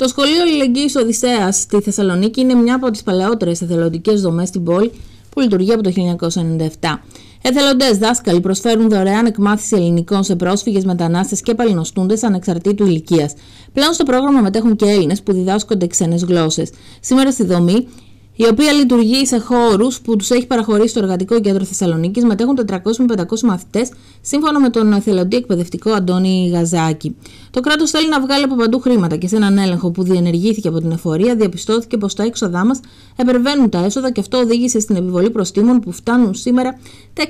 Το Σχολείο Αλληλεγγύης Οδυσσέας στη Θεσσαλονίκη είναι μια από τις παλαιότερες εθελοντικές δομές στην πόλη που λειτουργεί από το 1997. Εθελοντές δάσκαλοι προσφέρουν δωρεάν εκμάθηση ελληνικών σε πρόσφυγες, μετανάστες και παλινοστούντες ανεξαρτήτου ηλικίας. Πλέον στο πρόγραμμα μετέχουν και Έλληνες που διδάσκονται ξένες γλώσσες. Σήμερα στη δομή η οποία λειτουργεί σε χώρους που τους έχει παραχωρήσει το Εργατικό Κέντρο Θεσσαλονίκης. Μετέχουν 400 με 500 μαθητές, σύμφωνα με τον εθελοντή εκπαιδευτικό Αντώνη Γαζάκη. Το κράτος θέλει να βγάλει από παντού χρήματα και σε έναν έλεγχο που διενεργήθηκε από την εφορία διαπιστώθηκε πως τα έξοδά μας επερβαίνουν τα έσοδα και αυτό οδήγησε στην επιβολή προστήμων που φτάνουν σήμερα τα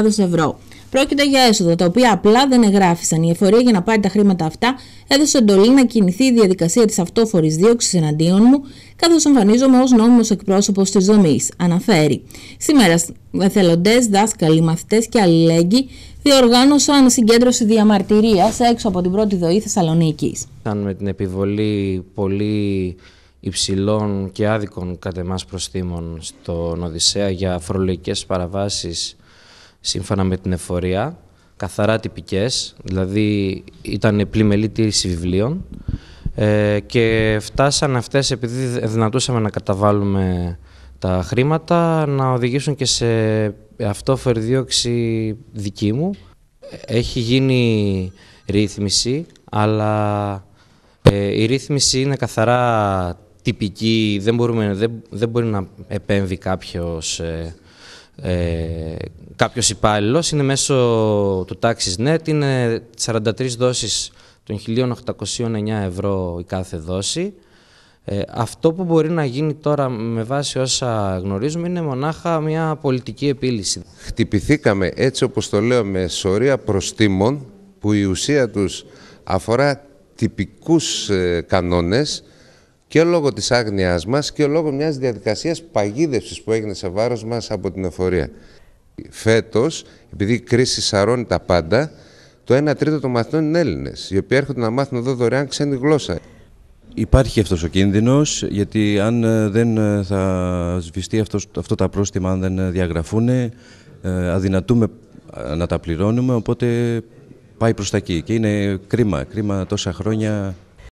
62.000 ευρώ. Πρόκειται για έσοδα τα οποία απλά δεν εγγράφησαν. Η εφορία για να πάρει τα χρήματα αυτά έδωσε εντολή να κινηθεί η διαδικασία της αυτόφορης δίωξης εναντίον μου, καθώς εμφανίζομαι ως νόμιμος εκπρόσωπος της δομής. Αναφέρει. Σήμερα, εθελοντές, δάσκαλοι, μαθητές και αλληλέγγυοι διοργάνωσαν συγκέντρωση διαμαρτυρίας έξω από την πρώτη δοή Θεσσαλονίκης. Ήταν με την επιβολή πολύ υψηλών και άδικων κατ' εμάς προστήμων στον Οδυσσέα για φορολογικές παραβάσεις σύμφωνα με την εφορία, καθαρά τυπικές, δηλαδή ήταν πλημελή τήρηση βιβλίων ε, και φτάσαν αυτές, επειδή δυνατούσαμε να καταβάλουμε τα χρήματα, να οδηγήσουν και σε αυτό δίωξη δική μου. Έχει γίνει ρύθμιση, αλλά ε, η ρύθμιση είναι καθαρά τυπική, δεν, μπορούμε, δεν, δεν μπορεί να επέμβει κάποιος... Ε, ε, κάποιος υπάλληλος. Είναι μέσω του TaxisNet, είναι 43 δόσεις των 1.809 ευρώ η κάθε δόση. Ε, αυτό που μπορεί να γίνει τώρα με βάση όσα γνωρίζουμε είναι μονάχα μια πολιτική επίλυση. Χτυπηθήκαμε έτσι όπως το λέω με σωρία προστήμων που η ουσία τους αφορά τυπικούς ε, κανόνες και λόγω της άγνοιάς μας και λόγω μιας διαδικασίας παγίδευσης που έγινε σε βάρος μας από την εφορία. Φέτος, επειδή η κρίση σαρώνει τα πάντα, το 1 τρίτο των μαθητών είναι Έλληνες, οι οποίοι έρχονται να μάθουν εδώ δωρεάν ξένη γλώσσα. Υπάρχει αυτός ο κίνδυνος, γιατί αν ε, δεν ε, θα σβηστεί αυτός, αυτό τα πρόστιμα, αν δεν ε, διαγραφούν, αδυνατούμε να τα πληρώνουμε, οπότε πάει προς τα εκεί. Και είναι κρίμα, κρίμα τόσα χρόνια